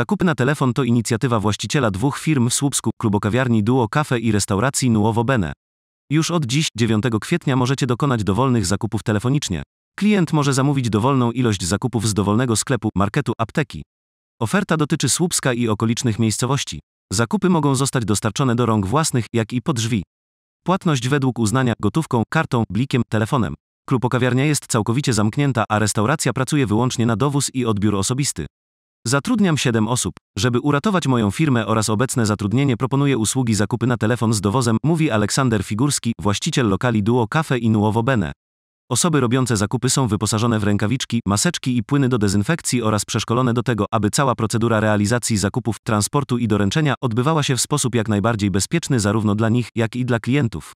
Zakupy na telefon to inicjatywa właściciela dwóch firm w Słupsku, klubokawiarni Duo Cafe i restauracji Nuovo Bene. Już od dziś, 9 kwietnia, możecie dokonać dowolnych zakupów telefonicznie. Klient może zamówić dowolną ilość zakupów z dowolnego sklepu, marketu, apteki. Oferta dotyczy Słupska i okolicznych miejscowości. Zakupy mogą zostać dostarczone do rąk własnych, jak i pod drzwi. Płatność według uznania gotówką, kartą, blikiem, telefonem. Klubokawiarnia jest całkowicie zamknięta, a restauracja pracuje wyłącznie na dowóz i odbiór osobisty. Zatrudniam 7 osób. Żeby uratować moją firmę oraz obecne zatrudnienie proponuję usługi zakupy na telefon z dowozem, mówi Aleksander Figurski, właściciel lokali Duo Cafe i Nuovo Bene. Osoby robiące zakupy są wyposażone w rękawiczki, maseczki i płyny do dezynfekcji oraz przeszkolone do tego, aby cała procedura realizacji zakupów, transportu i doręczenia odbywała się w sposób jak najbardziej bezpieczny zarówno dla nich, jak i dla klientów.